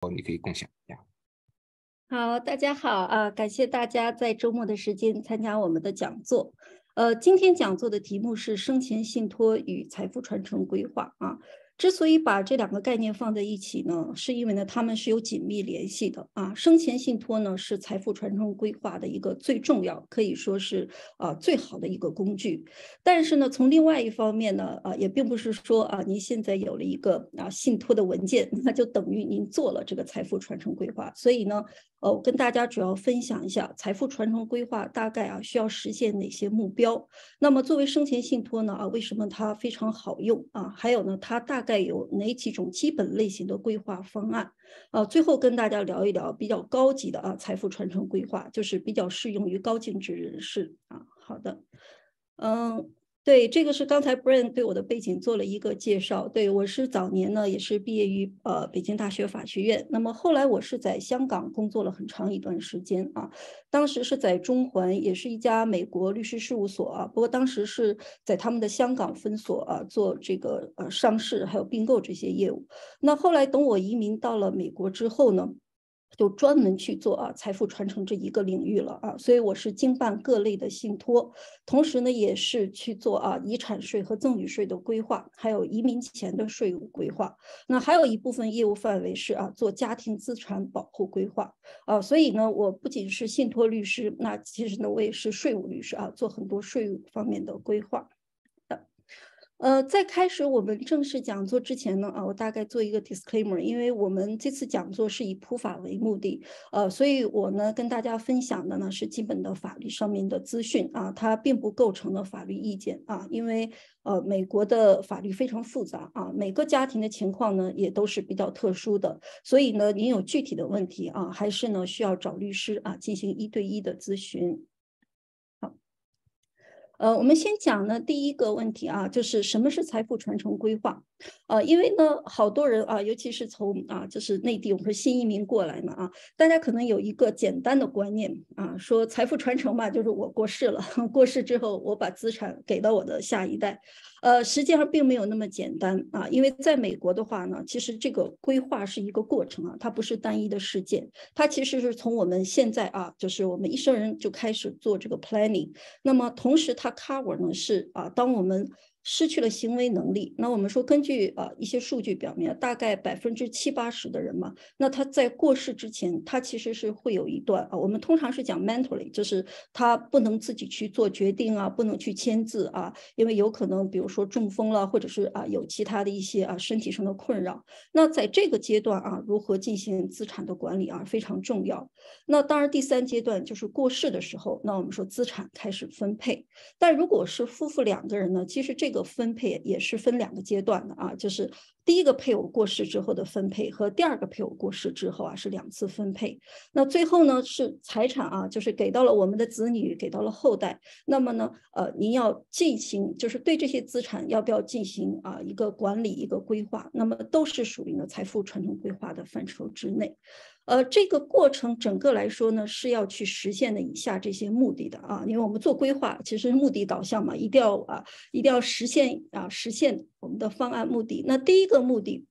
哦，你可以共享一下。好，大家好啊，感谢大家在周末的时间参加我们的讲座。呃，今天讲座的题目是生前信托与财富传承规划啊。之所以把这两个概念放在一起呢，是因为呢，它们是有紧密联系的啊。生前信托呢，是财富传承规划的一个最重要，可以说是啊最好的一个工具。但是呢，从另外一方面呢，啊，也并不是说啊，您现在有了一个啊信托的文件，那就等于您做了这个财富传承规划。所以呢。哦，我跟大家主要分享一下财富传承规划大概啊需要实现哪些目标。那么作为生前信托呢啊，为什么它非常好用啊？还有呢，它大概有哪几种基本类型的规划方案？呃，最后跟大家聊一聊比较高级的啊财富传承规划，就是比较适用于高净值人士啊。好的，嗯。对，这个是刚才 Brian 对我的背景做了一个介绍。对我是早年呢，也是毕业于呃北京大学法学院。那么后来我是在香港工作了很长一段时间啊，当时是在中环，也是一家美国律师事务所啊。不过当时是在他们的香港分所啊，做这个呃上市还有并购这些业务。那后来等我移民到了美国之后呢？就专门去做啊财富传承这一个领域了啊，所以我是经办各类的信托，同时呢也是去做啊遗产税和赠与税的规划，还有移民前的税务规划。那还有一部分业务范围是啊做家庭资产保护规划啊，所以呢我不仅是信托律师，那其实呢我也是税务律师啊，做很多税务方面的规划。呃，在开始我们正式讲座之前呢，啊，我大概做一个 disclaimer，因为我们这次讲座是以普法为目的，呃，所以我呢跟大家分享的呢是基本的法律上面的资讯啊，它并不构成了法律意见啊，因为呃，美国的法律非常复杂啊，每个家庭的情况呢也都是比较特殊的，所以呢您有具体的问题啊，还是呢需要找律师啊进行一对一的咨询。呃，我们先讲呢，第一个问题啊，就是什么是财富传承规划？啊，因为呢，好多人啊，尤其是从啊，就是内地，我们新移民过来嘛，啊，大家可能有一个简单的观念啊，说财富传承嘛，就是我过世了，过世之后，我把资产给到我的下一代。呃，实际上并没有那么简单啊，因为在美国的话呢，其实这个规划是一个过程啊，它不是单一的事件，它其实是从我们现在啊，就是我们一生人就开始做这个 planning。那么同时它 cover 呢是啊，当我们失去了行为能力，那我们说根据啊一些数据表明，大概百分之七八十的人嘛，那他在过世之前，他其实是会有一段啊，我们通常是讲 mentally，就是他不能自己去做决定啊，不能去签字啊，因为有可能比如说中风了，或者是啊有其他的一些啊身体上的困扰。那在这个阶段啊，如何进行资产的管理啊非常重要。那当然第三阶段就是过世的时候，那我们说资产开始分配，但如果是夫妇两个人呢，其实这。这个分配也是分两个阶段的啊，就是第一个配偶过世之后的分配和第二个配偶过世之后啊是两次分配。那最后呢是财产啊，就是给到了我们的子女，给到了后代。那么呢，呃，您要进行就是对这些资产要不要进行啊一个管理一个规划，那么都是属于呢财富传承规划的范畴之内。呃，这个过程整个来说呢，是要去实现的以下这些目的的啊，因为我们做规划，其实目的导向嘛，一定要啊，一定要实现啊，实现我们的方案目的。那第一个目的，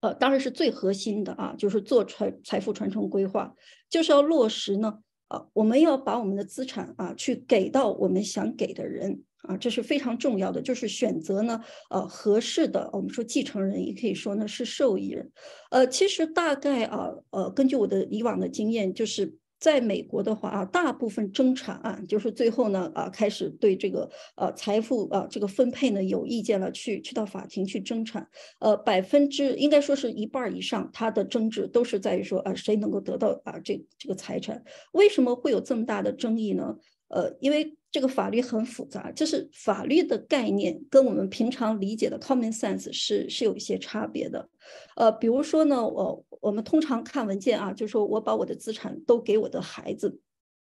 呃，当然是最核心的啊，就是做传财富传承规划，就是要落实呢，啊，我们要把我们的资产啊，去给到我们想给的人。啊，这是非常重要的，就是选择呢，呃，合适的，我们说继承人，也可以说呢是受益人，呃，其实大概啊，呃，根据我的以往的经验，就是在美国的话啊，大部分争产案，就是最后呢啊，开始对这个呃财富啊这个分配呢有意见了，去去到法庭去争产，呃，百分之应该说是一半以上，他的争执都是在于说啊谁能够得到啊这这个财产，为什么会有这么大的争议呢？呃，因为。这个法律很复杂，就是法律的概念跟我们平常理解的 common sense 是是有一些差别的，呃，比如说呢，我我们通常看文件啊，就是说我把我的资产都给我的孩子，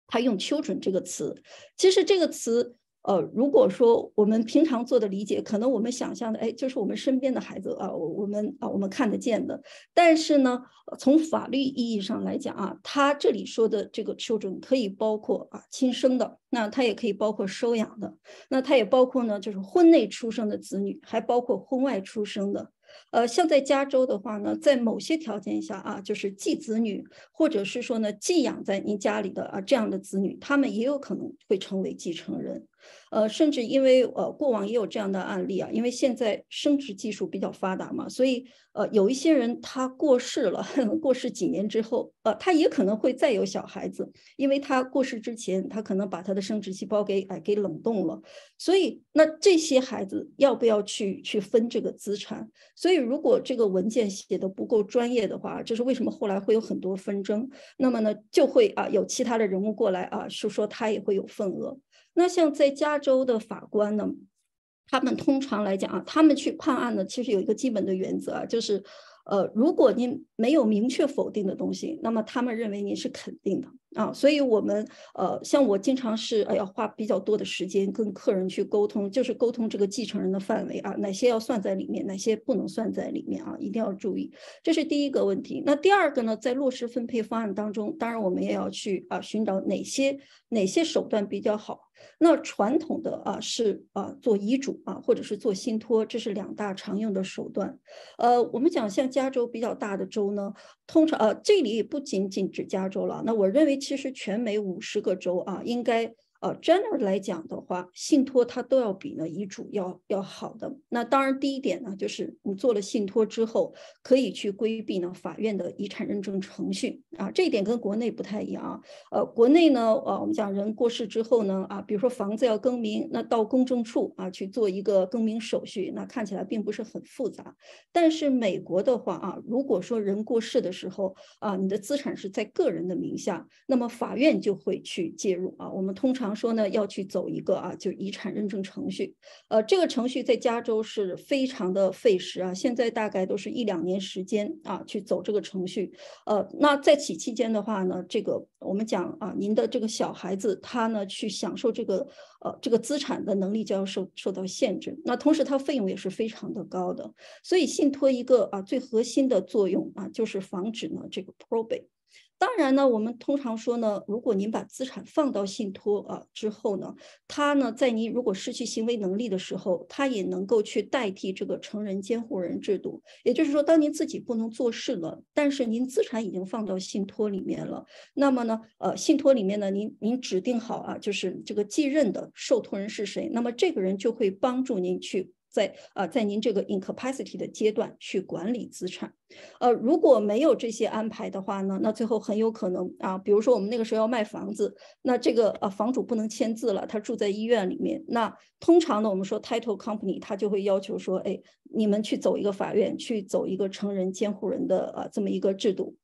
他用 children 这个词，其实这个词。呃，如果说我们平常做的理解，可能我们想象的，哎，就是我们身边的孩子啊，我我们啊，我们看得见的。但是呢，从法律意义上来讲啊，他这里说的这个 children 可以包括啊亲生的，那他也可以包括收养的，那他也包括呢，就是婚内出生的子女，还包括婚外出生的。呃，像在加州的话呢，在某些条件下啊，就是继子女，或者是说呢，寄养在您家里的啊这样的子女，他们也有可能会成为继承人。呃，甚至因为呃，过往也有这样的案例啊，因为现在生殖技术比较发达嘛，所以呃，有一些人他过世了，过世几年之后，呃，他也可能会再有小孩子，因为他过世之前，他可能把他的生殖细胞给哎给冷冻了，所以那这些孩子要不要去去分这个资产？所以如果这个文件写的不够专业的话，这是为什么后来会有很多纷争？那么呢，就会啊有其他的人物过来啊，是说他也会有份额。那像在加州的法官呢，他们通常来讲啊，他们去判案呢，其实有一个基本的原则啊，就是，呃，如果您没有明确否定的东西，那么他们认为您是肯定的啊。所以，我们呃，像我经常是哎要花比较多的时间跟客人去沟通，就是沟通这个继承人的范围啊，哪些要算在里面，哪些不能算在里面啊，一定要注意。这是第一个问题。那第二个呢，在落实分配方案当中，当然我们也要去啊，寻找哪些哪些手段比较好。那传统的啊是啊做遗嘱啊或者是做信托，这是两大常用的手段。呃，我们讲像加州比较大的州呢，通常呃这里也不仅仅指加州了。那我认为其实全美五十个州啊应该。呃，general 来讲的话，信托它都要比呢遗嘱要要好的。那当然，第一点呢，就是你做了信托之后，可以去规避呢法院的遗产认证程序啊。这一点跟国内不太一样啊。呃，国内呢，呃，我们讲人过世之后呢，啊，比如说房子要更名，那到公证处啊去做一个更名手续，那看起来并不是很复杂。但是美国的话啊，如果说人过世的时候啊，你的资产是在个人的名下，那么法院就会去介入啊。我们通常说呢要去走一个啊，就遗产认证程序，呃，这个程序在加州是非常的费时啊，现在大概都是一两年时间啊，去走这个程序。呃，那在此期间的话呢，这个我们讲啊，您的这个小孩子他呢去享受这个呃这个资产的能力就要受受到限制，那同时他费用也是非常的高的，所以信托一个啊最核心的作用啊就是防止呢这个 probate。当然呢，我们通常说呢，如果您把资产放到信托啊之后呢，它呢在您如果失去行为能力的时候，它也能够去代替这个成人监护人制度。也就是说，当您自己不能做事了，但是您资产已经放到信托里面了，那么呢，呃，信托里面呢，您您指定好啊，就是这个继任的受托人是谁，那么这个人就会帮助您去。在啊，在您这个 incapacity 的阶段去管理资产，呃，如果没有这些安排的话呢，那最后很有可能啊，比如说我们那个时候要卖房子，那这个啊房主不能签字了，他住在医院里面，那通常呢，我们说 title company 他就会要求说，哎，你们去走一个法院，去走一个成人监护人的啊这么一个制度，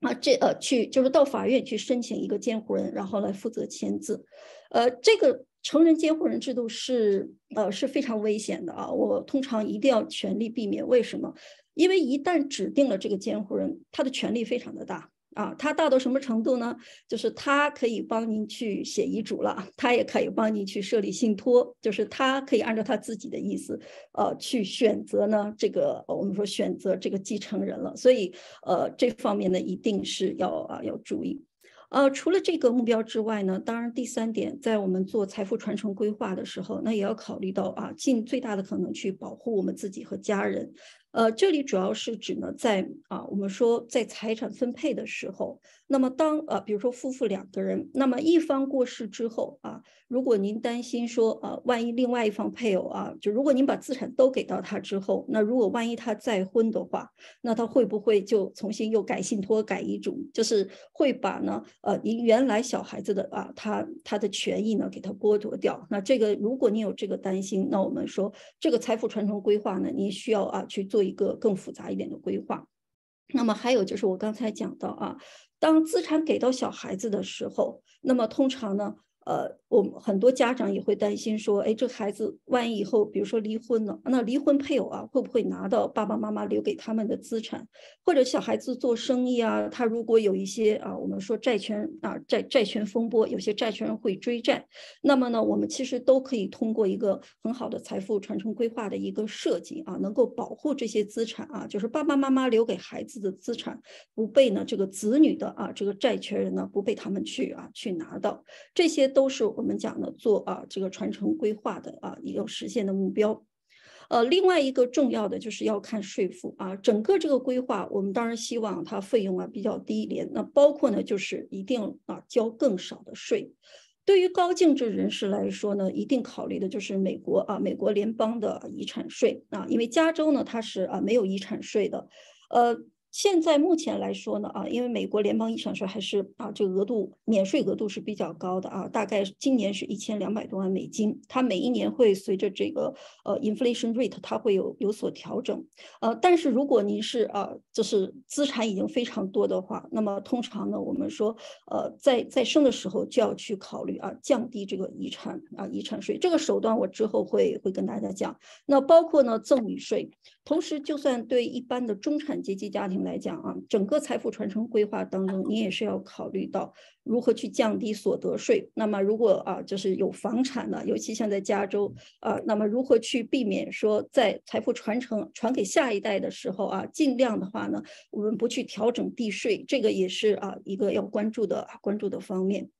啊这呃去就是到法院去申请一个监护人，然后来负责签字，呃这个。成人监护人制度是呃是非常危险的啊，我通常一定要全力避免。为什么？因为一旦指定了这个监护人，他的权力非常的大啊，他大到什么程度呢？就是他可以帮您去写遗嘱了，他也可以帮您去设立信托，就是他可以按照他自己的意思，呃，去选择呢这个我们说选择这个继承人了。所以呃，这方面呢一定是要啊要注意。呃，除了这个目标之外呢，当然第三点，在我们做财富传承规划的时候，那也要考虑到啊，尽最大的可能去保护我们自己和家人。呃，这里主要是指呢，在啊，我们说在财产分配的时候，那么当呃，比如说夫妇两个人，那么一方过世之后啊，如果您担心说啊，万一另外一方配偶啊，就如果您把资产都给到他之后，那如果万一他再婚的话，那他会不会就重新又改信托、改遗嘱，就是会把呢，呃，您原来小孩子的啊，他他的权益呢给他剥夺掉。那这个，如果您有这个担心，那我们说这个财富传承规划呢，您需要啊去做。做一个更复杂一点的规划，那么还有就是我刚才讲到啊，当资产给到小孩子的时候，那么通常呢，呃。我们很多家长也会担心说，哎，这孩子万一以后，比如说离婚了，那离婚配偶啊，会不会拿到爸爸妈妈留给他们的资产？或者小孩子做生意啊，他如果有一些啊，我们说债权啊债债权风波，有些债权人会追债。那么呢，我们其实都可以通过一个很好的财富传承规划的一个设计啊，能够保护这些资产啊，就是爸爸妈妈留给孩子的资产，不被呢这个子女的啊这个债权人呢不被他们去啊去拿到。这些都是。我们讲的做啊这个传承规划的啊一个实现的目标，呃，另外一个重要的就是要看税负啊，整个这个规划，我们当然希望它费用啊比较低廉，那包括呢就是一定啊交更少的税。对于高净值人士来说呢，一定考虑的就是美国啊，美国联邦的遗产税啊，因为加州呢它是啊没有遗产税的，呃。现在目前来说呢，啊，因为美国联邦遗产税还是啊，这额度免税额度是比较高的啊，大概今年是一千两百多万美金。它每一年会随着这个呃 inflation rate，它会有有所调整。呃，但是如果您是啊，就是资产已经非常多的话，那么通常呢，我们说呃在在生的时候就要去考虑啊，降低这个遗产啊遗产税这个手段，我之后会会跟大家讲。那包括呢赠与税。同时，就算对一般的中产阶级家庭来讲啊，整个财富传承规划当中，你也是要考虑到如何去降低所得税。那么，如果啊，就是有房产的，尤其像在加州啊，那么如何去避免说在财富传承传给下一代的时候啊，尽量的话呢，我们不去调整地税，这个也是啊一个要关注的啊关注的方面。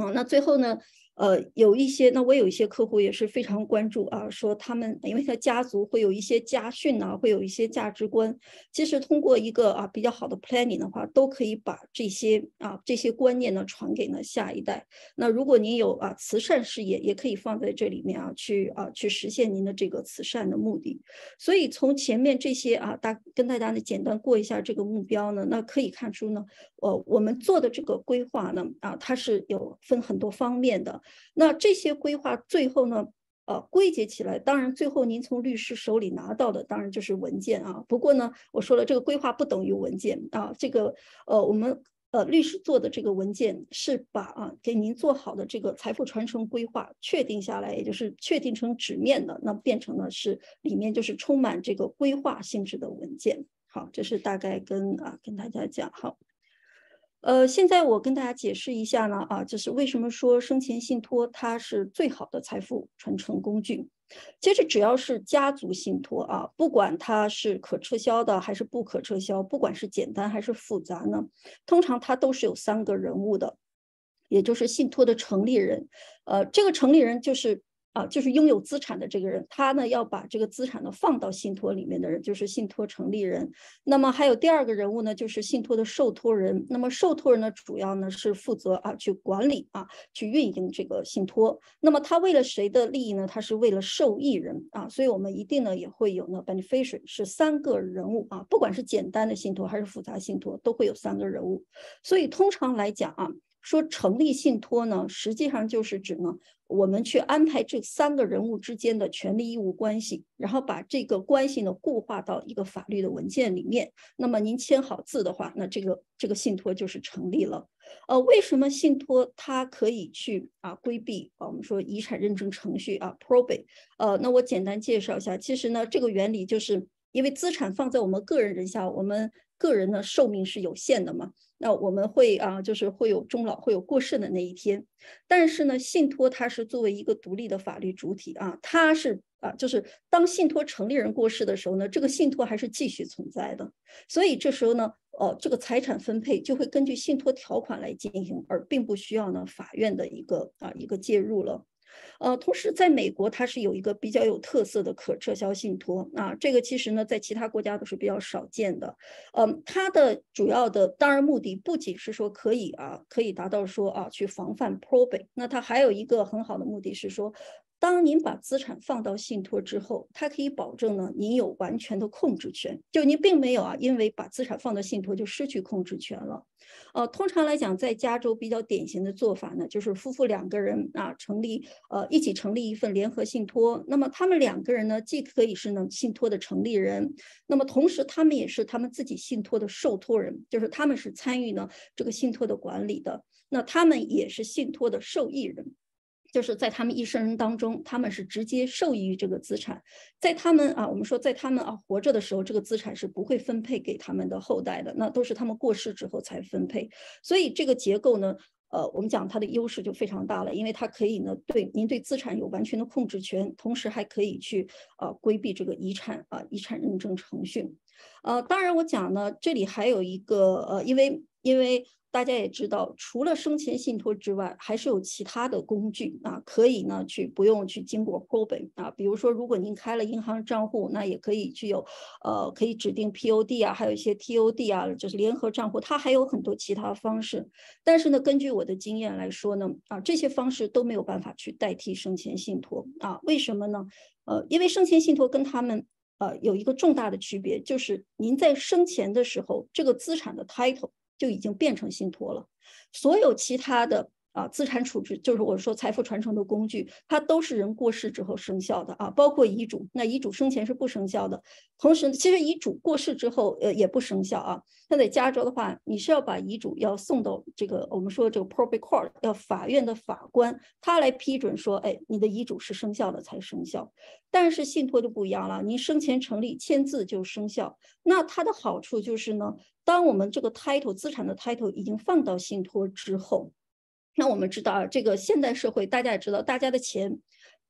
嗯，那最后呢？呃，有一些，那我有一些客户也是非常关注啊，说他们因为他家族会有一些家训呢，会有一些价值观，其实通过一个啊比较好的 planning 的话，都可以把这些啊这些观念呢传给呢下一代。那如果您有啊慈善事业，也可以放在这里面啊去啊去实现您的这个慈善的目的。所以从前面这些啊大跟大家呢简单过一下这个目标呢，那可以看出呢，呃我们做的这个规划呢啊它是有分很多方面的。那这些规划最后呢？呃，归结起来，当然最后您从律师手里拿到的当然就是文件啊。不过呢，我说了，这个规划不等于文件啊。这个呃，我们呃律师做的这个文件是把啊给您做好的这个财富传承规划确定下来，也就是确定成纸面的，那变成了是里面就是充满这个规划性质的文件。好，这是大概跟啊跟大家讲好。呃，现在我跟大家解释一下呢，啊，就是为什么说生前信托它是最好的财富传承工具。其实只要是家族信托啊，不管它是可撤销的还是不可撤销，不管是简单还是复杂呢，通常它都是有三个人物的，也就是信托的成立人，呃，这个成立人就是。啊，就是拥有资产的这个人，他呢要把这个资产呢放到信托里面的人，就是信托成立人。那么还有第二个人物呢，就是信托的受托人。那么受托人呢，主要呢是负责啊去管理啊去运营这个信托。那么他为了谁的利益呢？他是为了受益人啊。所以我们一定呢也会有呢 beneficiary 是三个人物啊，不管是简单的信托还是复杂信托，都会有三个人物。所以通常来讲啊，说成立信托呢，实际上就是指呢。我们去安排这三个人物之间的权利义务关系，然后把这个关系呢固化到一个法律的文件里面。那么您签好字的话，那这个这个信托就是成立了。呃，为什么信托它可以去啊规避啊？我们说遗产认证程序啊，probate。呃，那我简单介绍一下，其实呢，这个原理就是因为资产放在我们个人人下，我们个人的寿命是有限的嘛。那我们会啊，就是会有终老，会有过世的那一天。但是呢，信托它是作为一个独立的法律主体啊，它是啊，就是当信托成立人过世的时候呢，这个信托还是继续存在的。所以这时候呢，呃，这个财产分配就会根据信托条款来进行，而并不需要呢法院的一个啊一个介入了。呃，同时在美国，它是有一个比较有特色的可撤销信托啊，这个其实呢，在其他国家都是比较少见的。嗯，它的主要的当然目的不仅是说可以啊，可以达到说啊去防范 probate，那它还有一个很好的目的是说。当您把资产放到信托之后，它可以保证呢，您有完全的控制权，就您并没有啊，因为把资产放到信托就失去控制权了。呃，通常来讲，在加州比较典型的做法呢，就是夫妇两个人啊，成立呃，一起成立一份联合信托。那么他们两个人呢，既可以是呢信托的成立人，那么同时他们也是他们自己信托的受托人，就是他们是参与呢这个信托的管理的，那他们也是信托的受益人。就是在他们一生当中，他们是直接受益于这个资产，在他们啊，我们说在他们啊活着的时候，这个资产是不会分配给他们的后代的，那都是他们过世之后才分配。所以这个结构呢，呃，我们讲它的优势就非常大了，因为它可以呢，对您对资产有完全的控制权，同时还可以去啊规避这个遗产啊遗产认证程序。呃，当然我讲呢，这里还有一个呃，因为因为。大家也知道，除了生前信托之外，还是有其他的工具啊，可以呢去不用去经过 probate 啊。比如说，如果您开了银行账户，那也可以具有，呃，可以指定 P.O.D 啊，还有一些 T.O.D 啊，就是联合账户，它还有很多其他方式。但是呢，根据我的经验来说呢，啊，这些方式都没有办法去代替生前信托啊。为什么呢？呃，因为生前信托跟他们呃有一个重大的区别，就是您在生前的时候，这个资产的 title。就已经变成信托了，所有其他的。啊，资产处置就是我说财富传承的工具，它都是人过世之后生效的啊，包括遗嘱。那遗嘱生前是不生效的，同时其实遗嘱过世之后，呃，也不生效啊。那在加州的话，你是要把遗嘱要送到这个我们说这个 probate court，要法院的法官他来批准说，哎，你的遗嘱是生效的才生效。但是信托就不一样了，您生前成立签字就生效。那它的好处就是呢，当我们这个 title 资产的 title 已经放到信托之后。那我们知道啊，这个现代社会，大家也知道，大家的钱。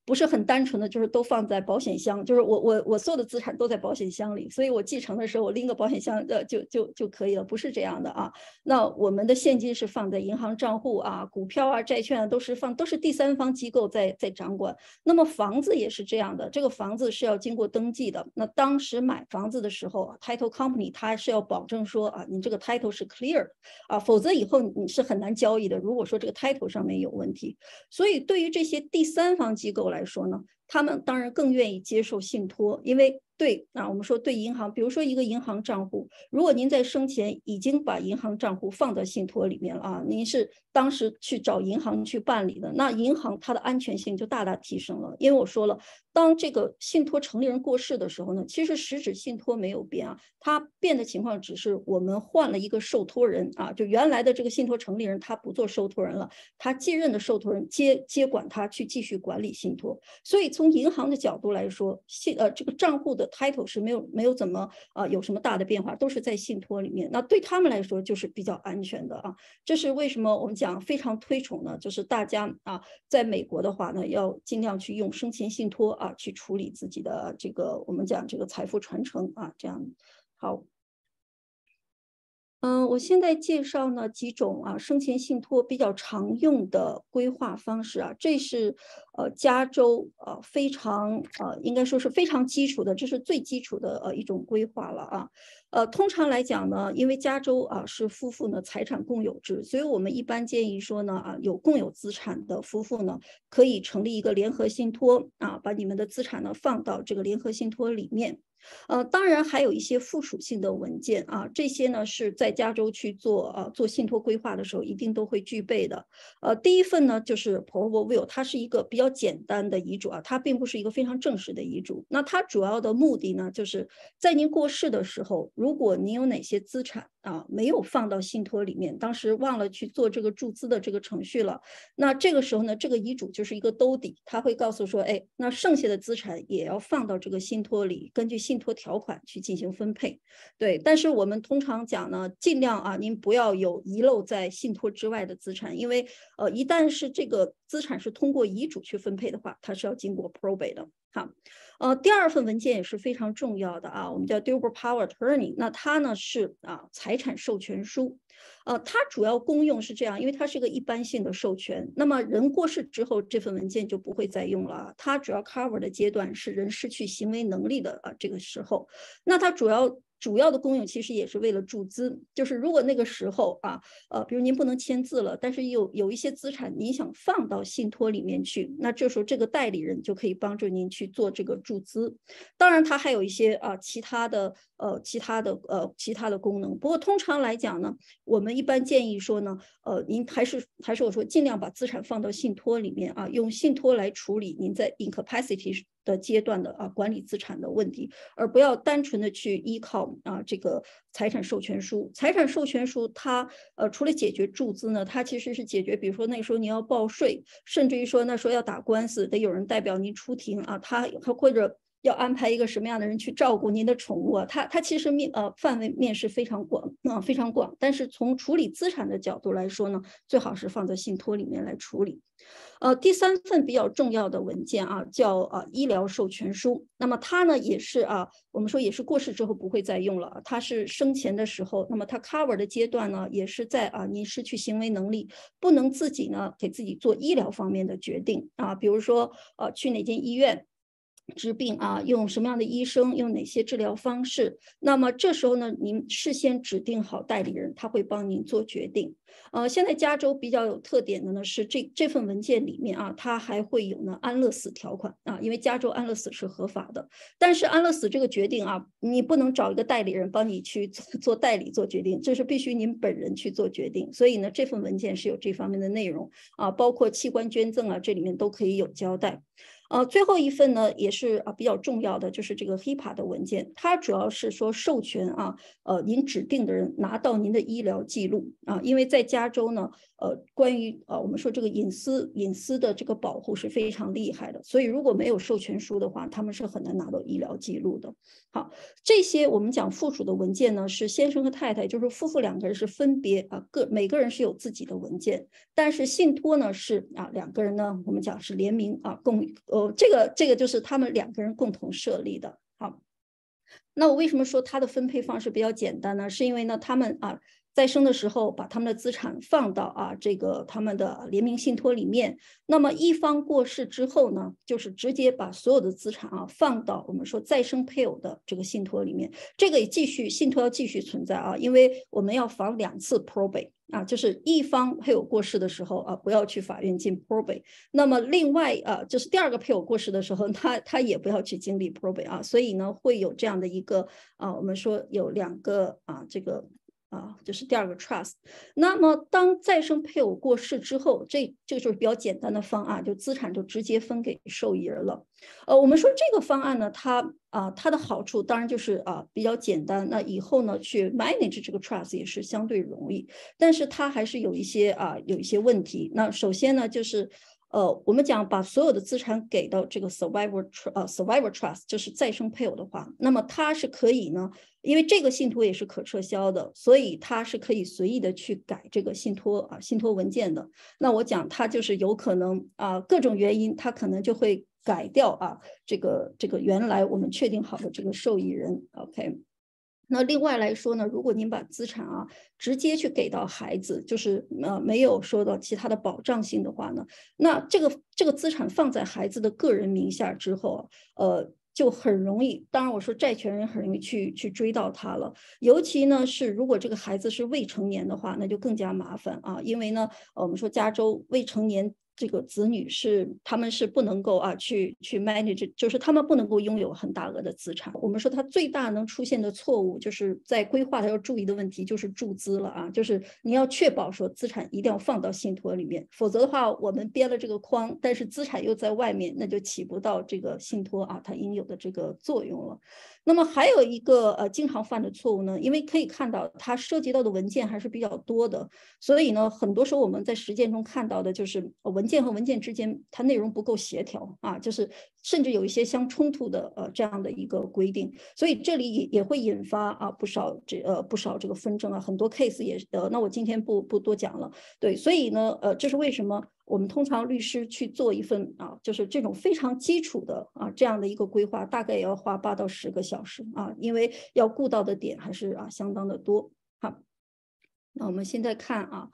不是很单纯的就是都放在保险箱，就是我我我所有的资产都在保险箱里，所以我继承的时候我拎个保险箱呃就就就可以了，不是这样的啊。那我们的现金是放在银行账户啊，股票啊债券啊都是放都是第三方机构在在掌管。那么房子也是这样的，这个房子是要经过登记的。那当时买房子的时候，title company 它是要保证说啊你这个 title 是 clear 啊，否则以后你是很难交易的。如果说这个 title 上面有问题，所以对于这些第三方机构来，来说呢？他们当然更愿意接受信托，因为对啊，我们说对银行，比如说一个银行账户，如果您在生前已经把银行账户放在信托里面了啊，您是当时去找银行去办理的，那银行它的安全性就大大提升了。因为我说了，当这个信托成立人过世的时候呢，其实实质信托没有变啊，它变的情况只是我们换了一个受托人啊，就原来的这个信托成立人他不做受托人了，他继任的受托人接接管他去继续管理信托，所以。从银行的角度来说，信呃这个账户的 title 是没有没有怎么啊有什么大的变化，都是在信托里面。那对他们来说就是比较安全的啊。这是为什么我们讲非常推崇呢？就是大家啊，在美国的话呢，要尽量去用生前信托啊去处理自己的这个我们讲这个财富传承啊，这样好。嗯，我现在介绍呢几种啊生前信托比较常用的规划方式啊，这是呃加州呃非常呃应该说是非常基础的，这是最基础的呃一种规划了啊。呃，通常来讲呢，因为加州啊是夫妇呢财产共有制，所以我们一般建议说呢，啊有共有资产的夫妇呢，可以成立一个联合信托啊，把你们的资产呢放到这个联合信托里面。呃，当然还有一些附属性的文件啊，这些呢是在加州去做啊做信托规划的时候一定都会具备的。呃，第一份呢就是 p r o b a will，它是一个比较简单的遗嘱啊，它并不是一个非常正式的遗嘱。那它主要的目的呢，就是在您过世的时候。如果您有哪些资产啊没有放到信托里面，当时忘了去做这个注资的这个程序了，那这个时候呢，这个遗嘱就是一个兜底，他会告诉说，哎，那剩下的资产也要放到这个信托里，根据信托条款去进行分配。对，但是我们通常讲呢，尽量啊您不要有遗漏在信托之外的资产，因为呃一旦是这个资产是通过遗嘱去分配的话，它是要经过 probate 的。好，呃，第二份文件也是非常重要的啊，我们叫 durable power o attorney。那它呢是啊财产授权书，呃，它主要功用是这样，因为它是个一般性的授权。那么人过世之后，这份文件就不会再用了。它主要 cover 的阶段是人失去行为能力的啊这个时候，那它主要。主要的功用其实也是为了注资，就是如果那个时候啊，呃，比如您不能签字了，但是有有一些资产您想放到信托里面去，那这时候这个代理人就可以帮助您去做这个注资。当然，它还有一些啊其他的呃其他的呃其他的功能。不过通常来讲呢，我们一般建议说呢，呃，您还是还是我说尽量把资产放到信托里面啊，用信托来处理您在 incapacity。的阶段的啊管理资产的问题，而不要单纯的去依靠啊这个财产授权书。财产授权书它呃除了解决注资呢，它其实是解决，比如说那时候您要报税，甚至于说那时候要打官司得有人代表您出庭啊，他它或者。要安排一个什么样的人去照顾您的宠物啊？它它其实面呃范围面是非常广啊非常广，但是从处理资产的角度来说呢，最好是放在信托里面来处理。呃，第三份比较重要的文件啊，叫啊医疗授权书。那么它呢也是啊，我们说也是过世之后不会再用了。它是生前的时候，那么它 cover 的阶段呢，也是在啊您失去行为能力，不能自己呢给自己做医疗方面的决定啊，比如说呃去哪间医院。治病啊，用什么样的医生，用哪些治疗方式？那么这时候呢，您事先指定好代理人，他会帮您做决定。呃，现在加州比较有特点的呢，是这这份文件里面啊，它还会有呢安乐死条款啊，因为加州安乐死是合法的。但是安乐死这个决定啊，你不能找一个代理人帮你去做做代理做决定，这是必须您本人去做决定。所以呢，这份文件是有这方面的内容啊，包括器官捐赠啊，这里面都可以有交代。呃，最后一份呢，也是啊比较重要的，就是这个 HIPAA 的文件，它主要是说授权啊，呃，您指定的人拿到您的医疗记录啊，因为在加州呢，呃，关于啊我们说这个隐私隐私的这个保护是非常厉害的，所以如果没有授权书的话，他们是很难拿到医疗记录的。好，这些我们讲附属的文件呢，是先生和太太，就是夫妇两个人是分别啊个每个人是有自己的文件，但是信托呢是啊两个人呢，我们讲是联名啊共。哦，这个这个就是他们两个人共同设立的。好，那我为什么说它的分配方式比较简单呢？是因为呢，他们啊再生的时候把他们的资产放到啊这个他们的联名信托里面。那么一方过世之后呢，就是直接把所有的资产啊放到我们说再生配偶的这个信托里面。这个也继续信托要继续存在啊，因为我们要防两次 probate。啊，就是一方配偶过世的时候啊，不要去法院进 probate。那么另外啊，就是第二个配偶过世的时候，他他也不要去经历 probate 啊。所以呢，会有这样的一个啊，我们说有两个啊，这个。啊，就是第二个 trust，那么当再生配偶过世之后，这这个就是比较简单的方案，就资产就直接分给受益人了。呃，我们说这个方案呢，它啊它的好处当然就是啊比较简单，那以后呢去 manage 这个 trust 也是相对容易，但是它还是有一些啊有一些问题。那首先呢就是。呃，我们讲把所有的资产给到这个 survivor，呃 survivor trust，就是再生配偶的话，那么他是可以呢，因为这个信托也是可撤销的，所以他是可以随意的去改这个信托啊信托文件的。那我讲他就是有可能啊，各种原因，他可能就会改掉啊这个这个原来我们确定好的这个受益人。OK。那另外来说呢，如果您把资产啊直接去给到孩子，就是呃没有受到其他的保障性的话呢，那这个这个资产放在孩子的个人名下之后，呃就很容易，当然我说债权人很容易去去追到他了，尤其呢是如果这个孩子是未成年的话，那就更加麻烦啊，因为呢，呃我们说加州未成年。这个子女是，他们是不能够啊，去去 manage，就是他们不能够拥有很大额的资产。我们说他最大能出现的错误，就是在规划他要注意的问题，就是注资了啊，就是你要确保说资产一定要放到信托里面，否则的话，我们编了这个框，但是资产又在外面，那就起不到这个信托啊它应有的这个作用了。那么还有一个呃经常犯的错误呢，因为可以看到它涉及到的文件还是比较多的，所以呢，很多时候我们在实践中看到的就是文件和文件之间它内容不够协调啊，就是甚至有一些相冲突的呃这样的一个规定，所以这里也也会引发啊不少这呃不少这个纷争啊，很多 case 也呃那我今天不不多讲了，对，所以呢呃这是为什么。我们通常律师去做一份啊，就是这种非常基础的啊这样的一个规划，大概也要花八到十个小时啊，因为要顾到的点还是啊相当的多。好，那我们现在看啊。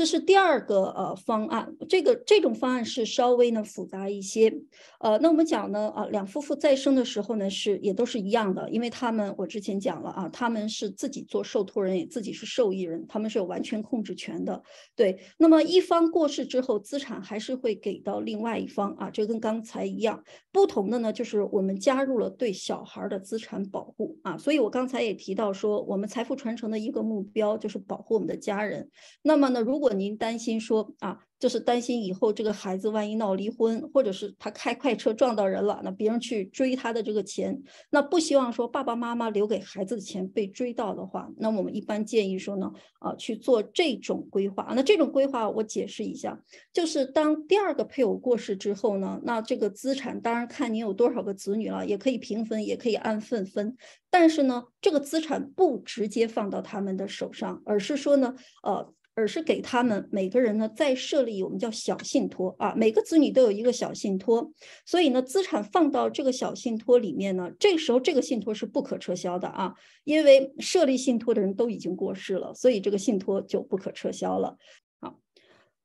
这是第二个呃方案，这个这种方案是稍微呢复杂一些，呃，那我们讲呢，啊，两夫妇再生的时候呢是也都是一样的，因为他们我之前讲了啊，他们是自己做受托人，也自己是受益人，他们是有完全控制权的，对。那么一方过世之后，资产还是会给到另外一方啊，这跟刚才一样，不同的呢就是我们加入了对小孩的资产保护啊，所以我刚才也提到说，我们财富传承的一个目标就是保护我们的家人。那么呢，如果果您担心说啊，就是担心以后这个孩子万一闹离婚，或者是他开快车撞到人了，那别人去追他的这个钱，那不希望说爸爸妈妈留给孩子的钱被追到的话，那我们一般建议说呢，啊，去做这种规划。那这种规划我解释一下，就是当第二个配偶过世之后呢，那这个资产当然看你有多少个子女了，也可以平分，也可以按份分，但是呢，这个资产不直接放到他们的手上，而是说呢，呃。而是给他们每个人呢，再设立我们叫小信托啊，每个子女都有一个小信托，所以呢，资产放到这个小信托里面呢，这个时候这个信托是不可撤销的啊，因为设立信托的人都已经过世了，所以这个信托就不可撤销了。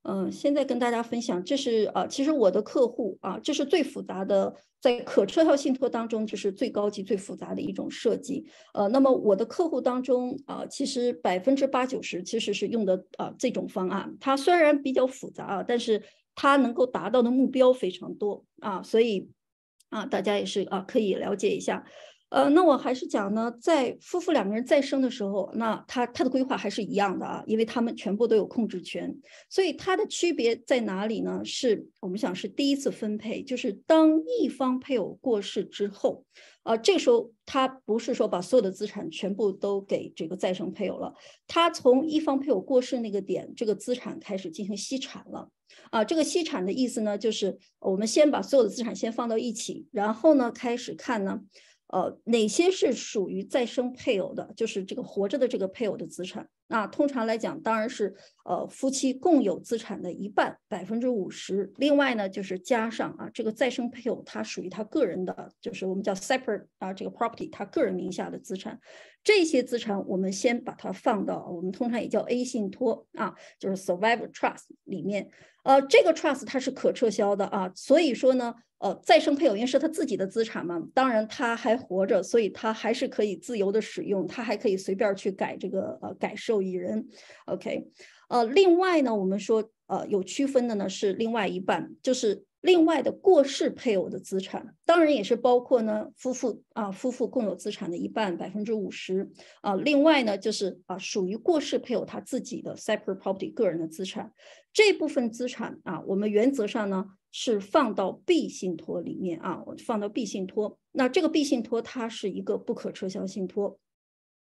嗯，现在跟大家分享，这是啊，其实我的客户啊，这是最复杂的，在可撤销信托当中就是最高级、最复杂的一种设计。呃，那么我的客户当中啊，其实百分之八九十其实是用的啊这种方案。它虽然比较复杂啊，但是它能够达到的目标非常多啊，所以啊，大家也是啊可以了解一下。呃，那我还是讲呢，在夫妇两个人再生的时候，那他他的规划还是一样的啊，因为他们全部都有控制权，所以它的区别在哪里呢？是我们想是第一次分配，就是当一方配偶过世之后，啊，这时候他不是说把所有的资产全部都给这个再生配偶了，他从一方配偶过世那个点，这个资产开始进行析产了，啊，这个析产的意思呢，就是我们先把所有的资产先放到一起，然后呢，开始看呢。呃，哪些是属于再生配偶的？就是这个活着的这个配偶的资产。那通常来讲，当然是呃夫妻共有资产的一半，百分之五十。另外呢，就是加上啊，这个再生配偶他属于他个人的，就是我们叫 separate 啊这个 property 他个人名下的资产。这些资产我们先把它放到我们通常也叫 A 信托啊，就是 s u r v i v o r trust 里面。呃，这个 trust 它是可撤销的啊，所以说呢。呃，再生配偶因为是他自己的资产嘛，当然，他还活着，所以他还是可以自由的使用，他还可以随便去改这个呃改受益人。OK，呃，另外呢，我们说呃有区分的呢是另外一半，就是另外的过世配偶的资产，当然也是包括呢夫妇啊夫妇共有资产的一半百分之五十啊，另外呢就是啊属于过世配偶他自己的 separate property 个人的资产，这部分资产啊，我们原则上呢。是放到 B 信托里面啊，我放到 B 信托。那这个 B 信托它是一个不可撤销信托，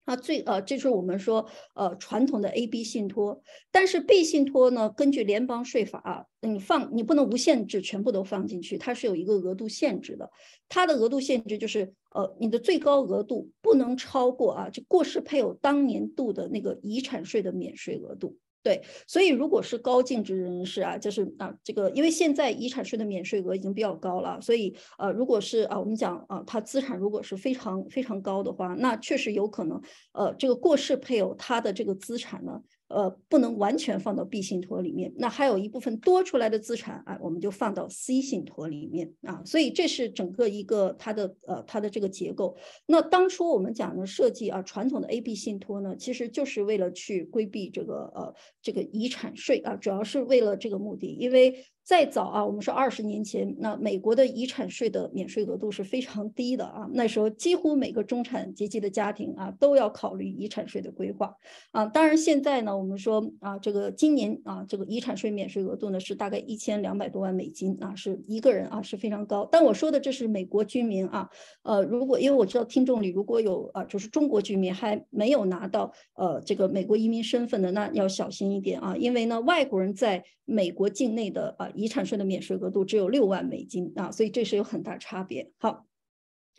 它最呃，这是我们说呃传统的 A B 信托。但是 B 信托呢，根据联邦税法，啊，你放你不能无限制全部都放进去，它是有一个额度限制的。它的额度限制就是呃，你的最高额度不能超过啊，就过世配偶当年度的那个遗产税的免税额度。对，所以如果是高净值人士啊，就是啊，这个因为现在遗产税的免税额已经比较高了，所以呃，如果是啊，我们讲啊，他资产如果是非常非常高的话，那确实有可能呃，这个过世配偶他的这个资产呢。呃，不能完全放到 B 信托里面，那还有一部分多出来的资产啊，我们就放到 C 信托里面啊，所以这是整个一个它的呃它的这个结构。那当初我们讲的设计啊传统的 A B 信托呢，其实就是为了去规避这个呃这个遗产税啊，主要是为了这个目的，因为。再早啊，我们说二十年前，那美国的遗产税的免税额度是非常低的啊。那时候几乎每个中产阶级的家庭啊都要考虑遗产税的规划啊。当然现在呢，我们说啊，这个今年啊，这个遗产税免税额度呢是大概一千两百多万美金啊，是一个人啊是非常高。但我说的这是美国居民啊，呃，如果因为我知道听众里如果有啊，就是中国居民还没有拿到呃这个美国移民身份的，那要小心一点啊，因为呢外国人在美国境内的啊。遗产税的免税额度只有六万美金啊，所以这是有很大差别。好，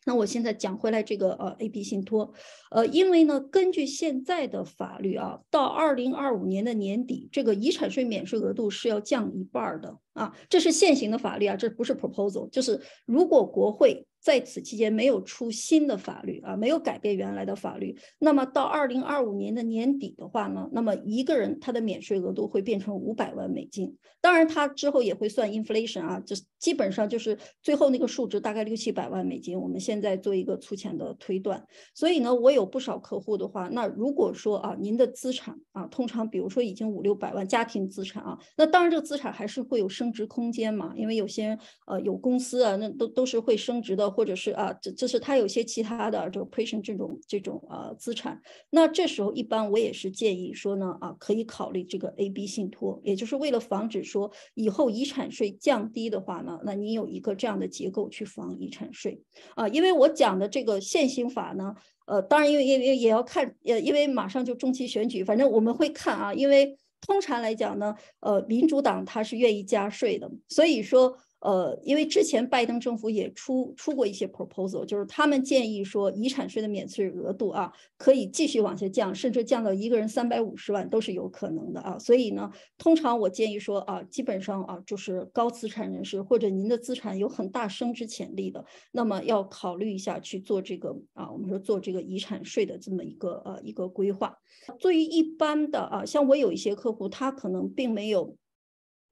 那我现在讲回来这个呃 A B 信托，呃，因为呢根据现在的法律啊，到二零二五年的年底，这个遗产税免税额度是要降一半的。啊，这是现行的法律啊，这不是 proposal。就是如果国会在此期间没有出新的法律啊，没有改变原来的法律，那么到二零二五年的年底的话呢，那么一个人他的免税额度会变成五百万美金。当然，他之后也会算 inflation 啊，这基本上就是最后那个数值大概六七百万美金。我们现在做一个粗浅的推断。所以呢，我有不少客户的话，那如果说啊，您的资产啊，通常比如说已经五六百万家庭资产啊，那当然这个资产还是会有升。升值空间嘛，因为有些呃有公司啊，那都都是会升值的，或者是啊，这这是他有些其他的就 o n 这种这种呃资产。那这时候一般我也是建议说呢啊，可以考虑这个 A B 信托，也就是为了防止说以后遗产税降低的话呢，那你有一个这样的结构去防遗产税啊。因为我讲的这个现行法呢，呃，当然因为因为也要看，呃，因为马上就中期选举，反正我们会看啊，因为。通常来讲呢，呃，民主党他是愿意加税的，所以说。呃，因为之前拜登政府也出出过一些 proposal，就是他们建议说遗产税的免税额度啊，可以继续往下降，甚至降到一个人三百五十万都是有可能的啊。所以呢，通常我建议说啊，基本上啊，就是高资产人士或者您的资产有很大升值潜力的，那么要考虑一下去做这个啊，我们说做这个遗产税的这么一个呃一个规划。作为一般的啊，像我有一些客户，他可能并没有。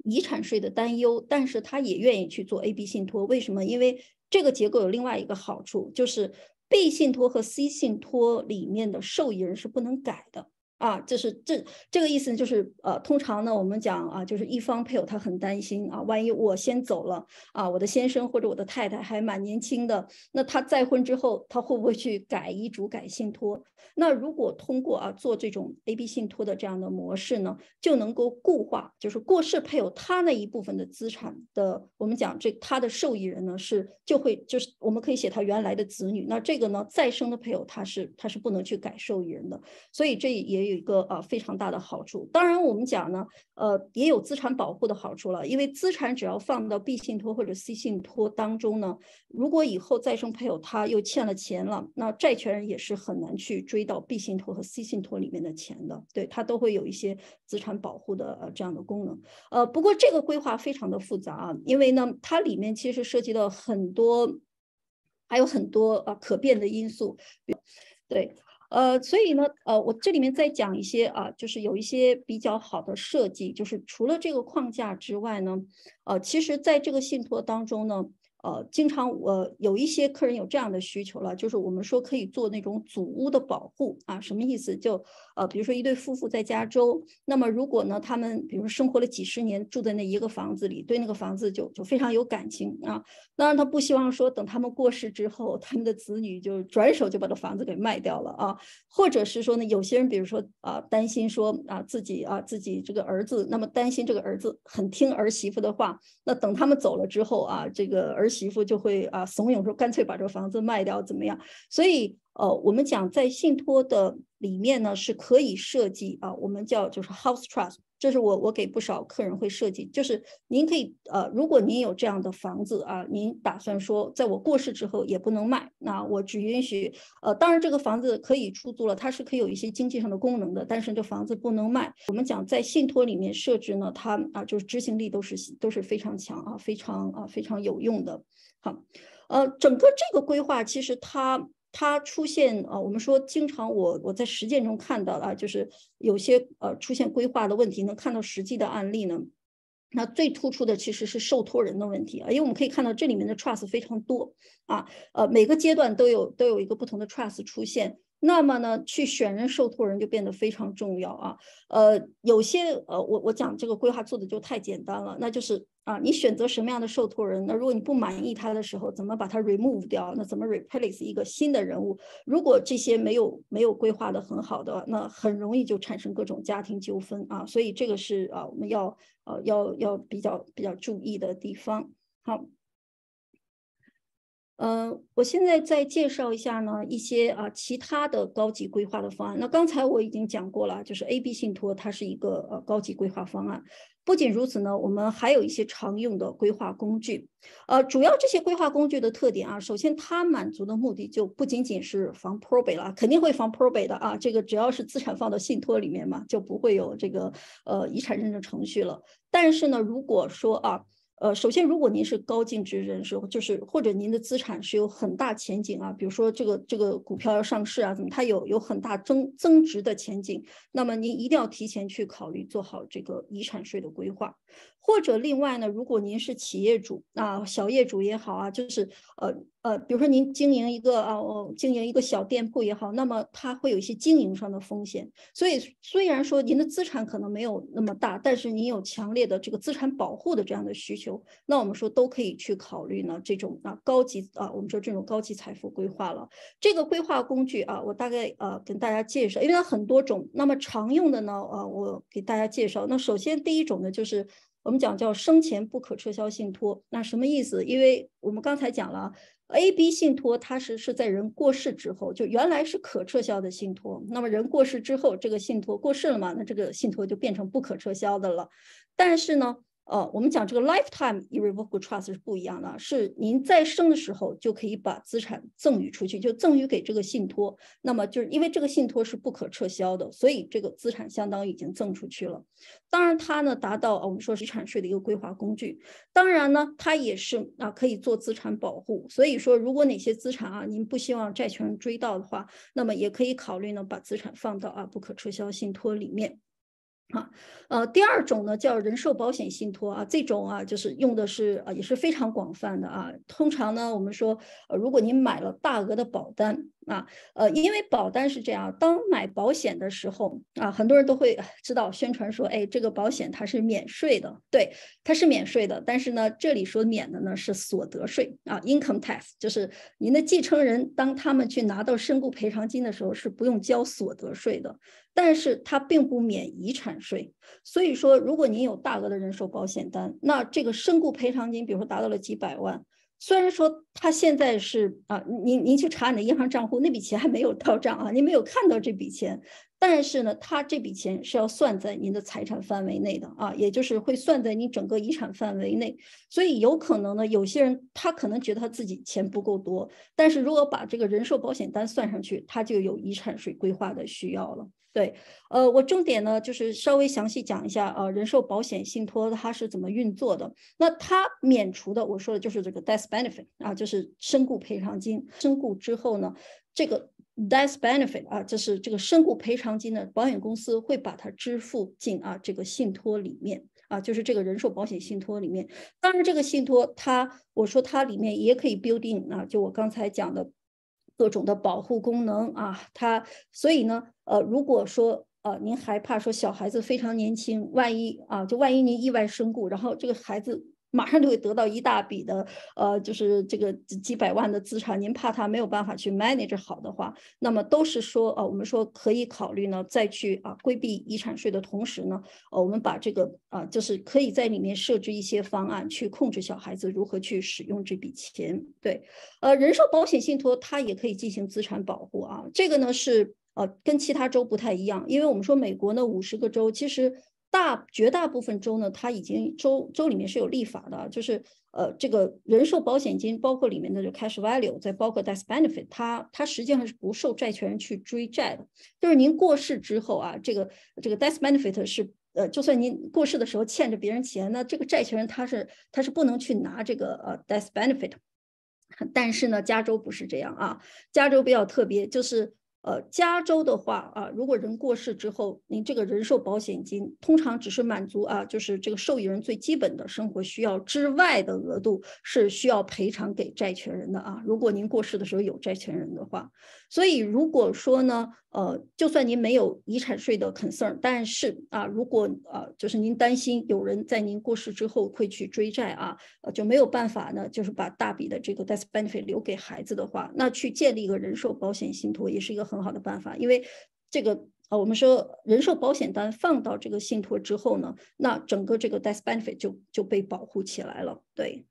遗产税的担忧，但是他也愿意去做 A、B 信托，为什么？因为这个结构有另外一个好处，就是 B 信托和 C 信托里面的受益人是不能改的。啊，就是这这个意思，就是呃，通常呢，我们讲啊，就是一方配偶他很担心啊，万一我先走了啊，我的先生或者我的太太还蛮年轻的，那他再婚之后，他会不会去改遗嘱、改信托？那如果通过啊做这种 A、B 信托的这样的模式呢，就能够固化，就是过世配偶他那一部分的资产的，我们讲这他的受益人呢是就会就是我们可以写他原来的子女，那这个呢再生的配偶他是他是不能去改受益人的，所以这也。一个呃非常大的好处，当然我们讲呢，呃，也有资产保护的好处了。因为资产只要放到 B 信托或者 C 信托当中呢，如果以后再生配偶他又欠了钱了，那债权人也是很难去追到 B 信托和 C 信托里面的钱的。对他都会有一些资产保护的这样的功能。呃，不过这个规划非常的复杂，因为呢，它里面其实涉及到很多，还有很多啊可变的因素，对。呃，所以呢，呃，我这里面再讲一些啊，就是有一些比较好的设计，就是除了这个框架之外呢，呃，其实在这个信托当中呢，呃，经常我有一些客人有这样的需求了，就是我们说可以做那种祖屋的保护啊，什么意思？就。呃，比如说一对夫妇在加州，那么如果呢，他们比如说生活了几十年，住在那一个房子里，对那个房子就就非常有感情啊。当然，他不希望说等他们过世之后，他们的子女就转手就把这房子给卖掉了啊。或者是说呢，有些人比如说啊，担心说啊自己啊自己这个儿子，那么担心这个儿子很听儿媳妇的话，那等他们走了之后啊，这个儿媳妇就会啊怂恿说干脆把这房子卖掉怎么样？所以，呃，我们讲在信托的。里面呢是可以设计啊，我们叫就是 house trust，这是我我给不少客人会设计，就是您可以呃，如果您有这样的房子啊，您打算说在我过世之后也不能卖，那我只允许呃，当然这个房子可以出租了，它是可以有一些经济上的功能的，但是这房子不能卖。我们讲在信托里面设置呢，它啊就是执行力都是都是非常强啊，非常啊非常有用的。好，呃，整个这个规划其实它。它出现啊，我们说经常我我在实践中看到了，就是有些呃出现规划的问题，能看到实际的案例呢。那最突出的其实是受托人的问题啊，因为我们可以看到这里面的 trust 非常多啊，呃每个阶段都有都有一个不同的 trust 出现。那么呢，去选人受托人就变得非常重要啊。呃，有些呃，我我讲这个规划做的就太简单了，那就是啊，你选择什么样的受托人？那如果你不满意他的时候，怎么把他 remove 掉？那怎么 replace 一个新的人物？如果这些没有没有规划的很好的，那很容易就产生各种家庭纠纷啊。所以这个是啊，我们要呃要要比较比较注意的地方。好。嗯，我现在再介绍一下呢，一些啊其他的高级规划的方案。那刚才我已经讲过了，就是 A B 信托，它是一个呃高级规划方案。不仅如此呢，我们还有一些常用的规划工具。呃，主要这些规划工具的特点啊，首先它满足的目的就不仅仅是防 probate 了，肯定会防 probate 的啊。这个只要是资产放到信托里面嘛，就不会有这个呃遗产认证程序了。但是呢，如果说啊。呃，首先，如果您是高净值人士，就是或者您的资产是有很大前景啊，比如说这个这个股票要上市啊，怎么它有有很大增增值的前景，那么您一定要提前去考虑做好这个遗产税的规划。或者另外呢，如果您是企业主啊，小业主也好啊，就是呃呃，比如说您经营一个啊，经营一个小店铺也好，那么它会有一些经营上的风险。所以虽然说您的资产可能没有那么大，但是您有强烈的这个资产保护的这样的需求。那我们说都可以去考虑呢，这种啊高级啊，我们说这种高级财富规划了。这个规划工具啊，我大概啊跟大家介绍，因为它很多种。那么常用的呢，啊我给大家介绍。那首先第一种呢，就是我们讲叫生前不可撤销信托。那什么意思？因为我们刚才讲了，A B 信托它是是在人过世之后，就原来是可撤销的信托，那么人过世之后，这个信托过世了嘛，那这个信托就变成不可撤销的了。但是呢？呃，我们讲这个 lifetime irrevocable trust 是不一样的，是您再生的时候就可以把资产赠予出去，就赠予给这个信托。那么就是因为这个信托是不可撤销的，所以这个资产相当于已经赠出去了。当然，它呢达到我们说遗产税的一个规划工具。当然呢，它也是啊可以做资产保护。所以说，如果哪些资产啊您不希望债权人追到的话，那么也可以考虑呢把资产放到啊不可撤销信托里面。啊，呃，第二种呢叫人寿保险信托啊，这种啊就是用的是啊也是非常广泛的啊。通常呢，我们说，如果您买了大额的保单。啊，呃，因为保单是这样，当买保险的时候啊，很多人都会知道宣传说，哎，这个保险它是免税的，对，它是免税的。但是呢，这里说免的呢是所得税啊，income tax，就是您的继承人当他们去拿到身故赔偿金的时候是不用交所得税的，但是它并不免遗产税。所以说，如果您有大额的人寿保险单，那这个身故赔偿金，比如说达到了几百万。虽然说他现在是啊，您您去查你的银行账户，那笔钱还没有到账啊，您没有看到这笔钱，但是呢，他这笔钱是要算在您的财产范围内的啊，也就是会算在你整个遗产范围内，所以有可能呢，有些人他可能觉得他自己钱不够多，但是如果把这个人寿保险单算上去，他就有遗产税规划的需要了。对，呃，我重点呢就是稍微详细讲一下啊，人寿保险信托它是怎么运作的。那它免除的，我说的就是这个 death benefit 啊，就是身故赔偿金。身故之后呢，这个 death benefit 啊，就是这个身故赔偿金呢，保险公司会把它支付进啊这个信托里面啊，就是这个人寿保险信托里面。当然，这个信托它，我说它里面也可以 building 啊，就我刚才讲的各种的保护功能啊，它所以呢。呃，如果说呃，您害怕说小孩子非常年轻，万一啊，就万一您意外身故，然后这个孩子马上就会得到一大笔的呃，就是这个几百万的资产，您怕他没有办法去 manage 好的话，那么都是说呃，我们说可以考虑呢，再去啊规避遗产税的同时呢，呃，我们把这个啊，就是可以在里面设置一些方案去控制小孩子如何去使用这笔钱。对，呃，人寿保险信托它也可以进行资产保护啊，这个呢是。呃，跟其他州不太一样，因为我们说美国呢，五十个州其实大绝大部分州呢，它已经州州里面是有立法的，就是呃，这个人寿保险金包括里面的就 cash value，再包括 death benefit，它它实际上是不受债权人去追债的，就是您过世之后啊，这个这个 death benefit 是呃，就算您过世的时候欠着别人钱，那这个债权人他是他是不能去拿这个呃 death benefit，但是呢，加州不是这样啊，加州比较特别，就是。呃，加州的话啊，如果人过世之后，您这个人寿保险金通常只是满足啊，就是这个受益人最基本的生活需要之外的额度是需要赔偿给债权人的啊。如果您过世的时候有债权人的话。所以，如果说呢，呃，就算您没有遗产税的 concern，但是啊，如果呃，就是您担心有人在您过世之后会去追债啊，呃，就没有办法呢，就是把大笔的这个 death benefit 留给孩子的话，那去建立一个人寿保险信托也是一个很好的办法，因为这个啊，我们说人寿保险单放到这个信托之后呢，那整个这个 death benefit 就就被保护起来了，对。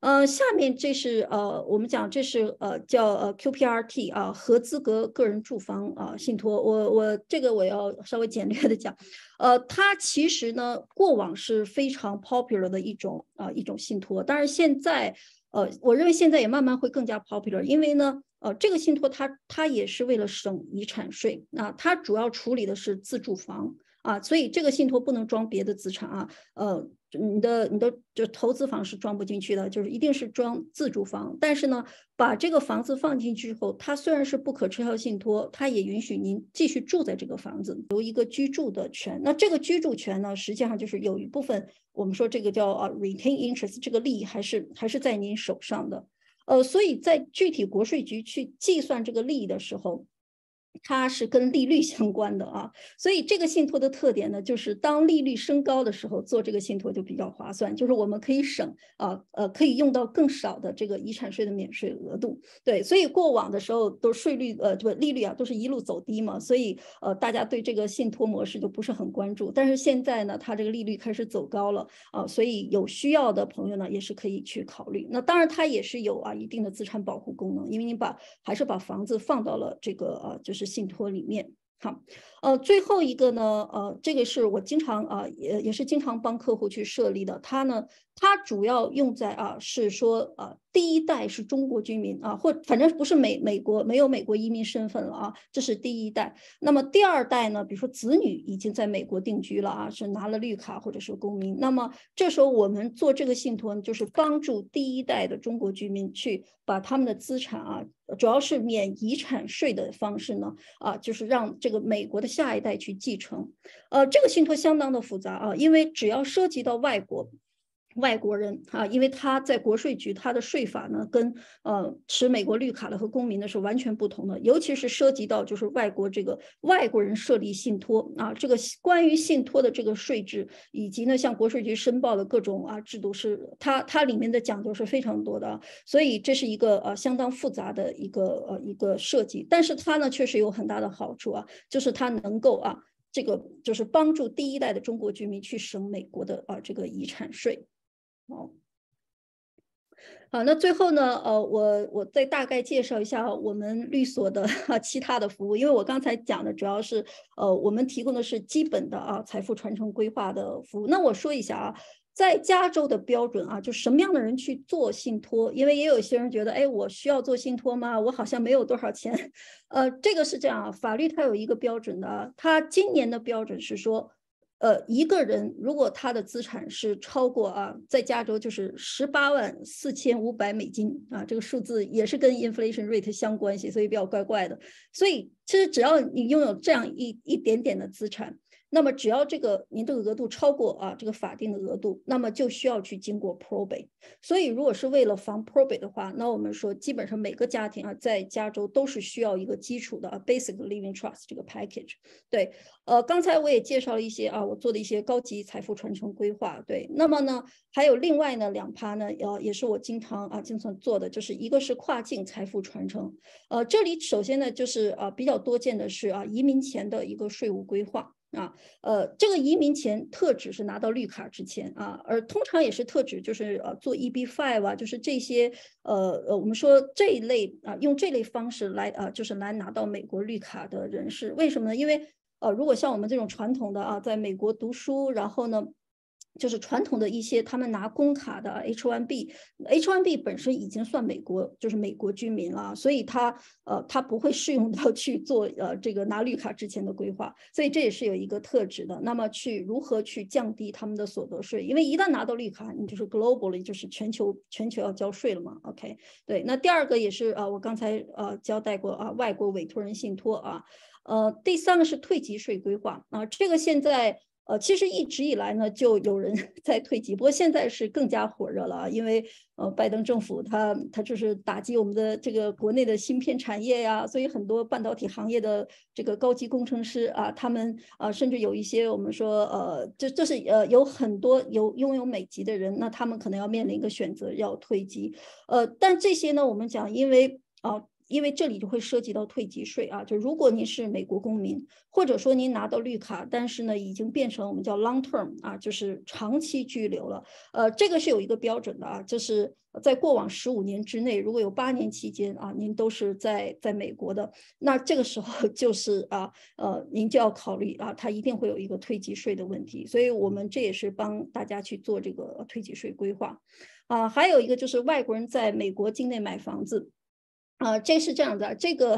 呃，下面这是呃，我们讲这是呃叫呃 QPRT 啊，合资格个人住房啊信托。我我这个我要稍微简略的讲，呃，它其实呢过往是非常 popular 的一种啊一种信托，但是现在呃，我认为现在也慢慢会更加 popular，因为呢呃这个信托它它也是为了省遗产税，那它主要处理的是自住房。啊，所以这个信托不能装别的资产啊，呃，你的你的就投资房是装不进去的，就是一定是装自住房。但是呢，把这个房子放进去之后，它虽然是不可撤销信托，它也允许您继续住在这个房子，有一个居住的权。那这个居住权呢，实际上就是有一部分，我们说这个叫呃 retain interest，这个利益还是还是在您手上的。呃，所以在具体国税局去计算这个利益的时候。它是跟利率相关的啊，所以这个信托的特点呢，就是当利率升高的时候，做这个信托就比较划算，就是我们可以省啊呃可以用到更少的这个遗产税的免税额度。对，所以过往的时候都税率呃不利率啊都是一路走低嘛，所以呃大家对这个信托模式就不是很关注。但是现在呢，它这个利率开始走高了啊，所以有需要的朋友呢也是可以去考虑。那当然它也是有啊一定的资产保护功能，因为你把还是把房子放到了这个啊就是。信托里面，好，呃，最后一个呢，呃，这个是我经常啊，也也是经常帮客户去设立的，他呢。它主要用在啊，是说啊，第一代是中国居民啊，或反正不是美美国没有美国移民身份了啊，这是第一代。那么第二代呢，比如说子女已经在美国定居了啊，是拿了绿卡或者是公民。那么这时候我们做这个信托，就是帮助第一代的中国居民去把他们的资产啊，主要是免遗产税的方式呢啊，就是让这个美国的下一代去继承。呃，这个信托相当的复杂啊，因为只要涉及到外国。外国人啊，因为他在国税局，他的税法呢跟呃持美国绿卡的和公民呢是完全不同的，尤其是涉及到就是外国这个外国人设立信托啊，这个关于信托的这个税制以及呢向国税局申报的各种啊制度是它它里面的讲究是非常多的啊，所以这是一个呃相当复杂的一个呃一个设计，但是它呢确实有很大的好处啊，就是它能够啊这个就是帮助第一代的中国居民去省美国的啊这个遗产税。好，好，那最后呢？呃，我我再大概介绍一下我们律所的哈其他的服务，因为我刚才讲的主要是呃我们提供的是基本的啊财富传承规划的服务。那我说一下啊，在加州的标准啊，就什么样的人去做信托？因为也有些人觉得，哎，我需要做信托吗？我好像没有多少钱，呃，这个是这样，啊，法律它有一个标准的，它今年的标准是说。呃，一个人如果他的资产是超过啊，在加州就是十八万四千五百美金啊，这个数字也是跟 inflation rate 相关系，所以比较怪怪的。所以其实只要你拥有这样一一点点的资产。那么只要这个您这个额度超过啊这个法定的额度，那么就需要去经过 probate。所以如果是为了防 probate 的话，那我们说基本上每个家庭啊在加州都是需要一个基础的 basic living trust 这个 package。对，呃，刚才我也介绍了一些啊，我做的一些高级财富传承规划。对，那么呢还有另外呢两趴呢，呃也是我经常啊经常做的，就是一个是跨境财富传承。呃，这里首先呢就是呃比较多见的是啊移民前的一个税务规划。啊，呃，这个移民前特指是拿到绿卡之前啊，而通常也是特指就是呃做 EB five 啊，就是这些呃呃我们说这一类啊，用这类方式来啊，就是来拿到美国绿卡的人士，为什么呢？因为呃，如果像我们这种传统的啊，在美国读书，然后呢。就是传统的一些他们拿工卡的 H1B，H1B 本身已经算美国，就是美国居民了，所以他呃他不会适用到去做呃这个拿绿卡之前的规划，所以这也是有一个特质的。那么去如何去降低他们的所得税？因为一旦拿到绿卡，你就是 globally 就是全球全球要交税了嘛。OK，对。那第二个也是呃我刚才呃交代过啊，外国委托人信托啊，呃，第三个是退级税规划啊，这个现在。呃，其实一直以来呢，就有人 在退机，不过现在是更加火热了啊，因为呃，拜登政府他他就是打击我们的这个国内的芯片产业呀，所以很多半导体行业的这个高级工程师啊，他们啊，甚至有一些我们说呃，这这是呃，有很多有拥有美籍的人，那他们可能要面临一个选择，要退机。呃，但这些呢，我们讲，因为啊。因为这里就会涉及到退籍税啊，就如果您是美国公民，或者说您拿到绿卡，但是呢已经变成我们叫 long term 啊，就是长期居留了，呃，这个是有一个标准的啊，就是在过往十五年之内，如果有八年期间啊，您都是在在美国的，那这个时候 就是啊，呃，您就要考虑啊，它一定会有一个退籍税的问题，所以我们这也是帮大家去做这个退籍税规划，啊，还有一个就是外国人在美国境内买房子。啊，这是这样的，这个。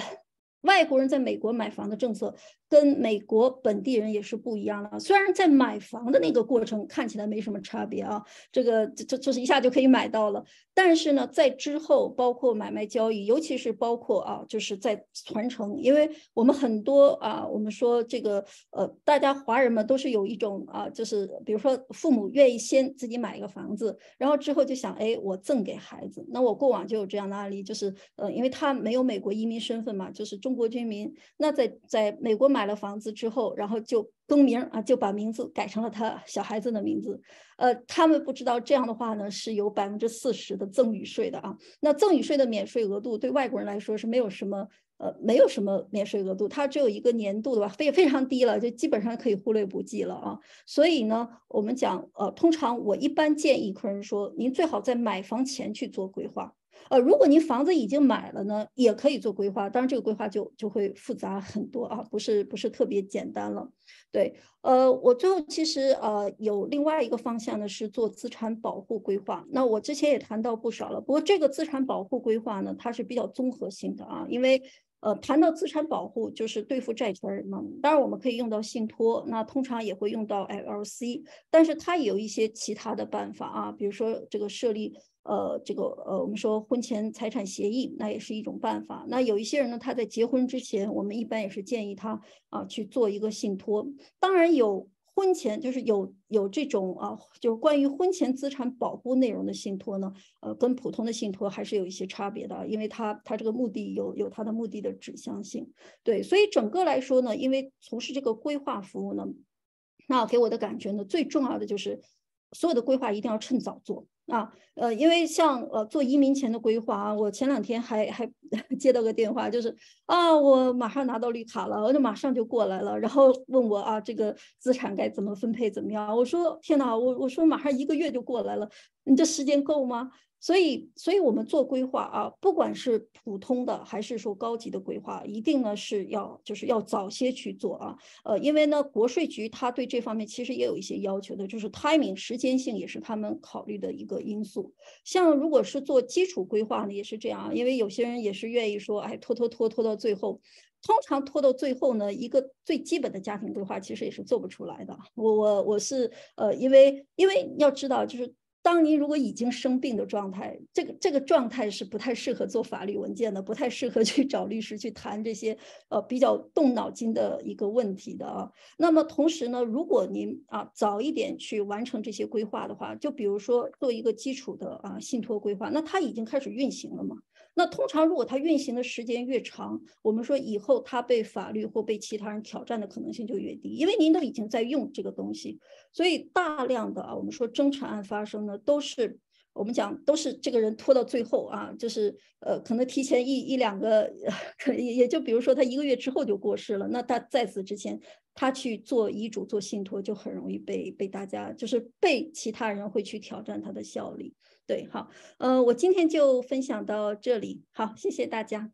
外国人在美国买房的政策跟美国本地人也是不一样啊，虽然在买房的那个过程看起来没什么差别啊，这个就就就是一下就可以买到了。但是呢，在之后，包括买卖交易，尤其是包括啊，就是在传承，因为我们很多啊，我们说这个呃，大家华人们都是有一种啊，就是比如说父母愿意先自己买一个房子，然后之后就想，哎，我赠给孩子。那我过往就有这样的案例，就是呃，因为他没有美国移民身份嘛，就是中。中国居民，那在在美国买了房子之后，然后就更名啊，就把名字改成了他小孩子的名字。呃，他们不知道这样的话呢是有百分之四十的赠与税的啊。那赠与税的免税额度对外国人来说是没有什么呃，没有什么免税额度，它只有一个年度的吧，非非常低了，就基本上可以忽略不计了啊。所以呢，我们讲呃，通常我一般建议客人说，您最好在买房前去做规划。呃，如果您房子已经买了呢，也可以做规划，当然这个规划就就会复杂很多啊，不是不是特别简单了。对，呃，我最后其实呃有另外一个方向呢，是做资产保护规划。那我之前也谈到不少了，不过这个资产保护规划呢，它是比较综合性的啊，因为呃谈到资产保护就是对付债权人嘛，当然我们可以用到信托，那通常也会用到 L C，但是它也有一些其他的办法啊，比如说这个设立。呃，这个呃，我们说婚前财产协议，那也是一种办法。那有一些人呢，他在结婚之前，我们一般也是建议他啊去做一个信托。当然，有婚前就是有有这种啊，就是关于婚前资产保护内容的信托呢，呃，跟普通的信托还是有一些差别的，因为它它这个目的有有它的目的的指向性。对，所以整个来说呢，因为从事这个规划服务呢，那给我的感觉呢，最重要的就是所有的规划一定要趁早做。啊，呃，因为像呃做移民前的规划啊，我前两天还还。接到个电话，就是啊，我马上拿到绿卡了，我就马上就过来了。然后问我啊，这个资产该怎么分配，怎么样？我说天哪，我我说马上一个月就过来了，你这时间够吗？所以，所以我们做规划啊，不管是普通的还是说高级的规划，一定呢是要就是要早些去做啊。呃，因为呢，国税局他对这方面其实也有一些要求的，就是 timing 时间性也是他们考虑的一个因素。像如果是做基础规划呢，也是这样，因为有些人也是。是愿意说，哎，拖拖拖拖到最后，通常拖到最后呢，一个最基本的家庭规划其实也是做不出来的。我我我是呃，因为因为要知道，就是当您如果已经生病的状态，这个这个状态是不太适合做法律文件的，不太适合去找律师去谈这些呃比较动脑筋的一个问题的啊。那么同时呢，如果您啊早一点去完成这些规划的话，就比如说做一个基础的啊信托规划，那它已经开始运行了嘛？那通常，如果它运行的时间越长，我们说以后它被法律或被其他人挑战的可能性就越低，因为您都已经在用这个东西，所以大量的啊，我们说争产案发生呢，都是我们讲都是这个人拖到最后啊，就是呃，可能提前一一两个，可也也就比如说他一个月之后就过世了，那他在此之前他去做遗嘱做信托，就很容易被被大家就是被其他人会去挑战他的效力。对，好，呃，我今天就分享到这里，好，谢谢大家。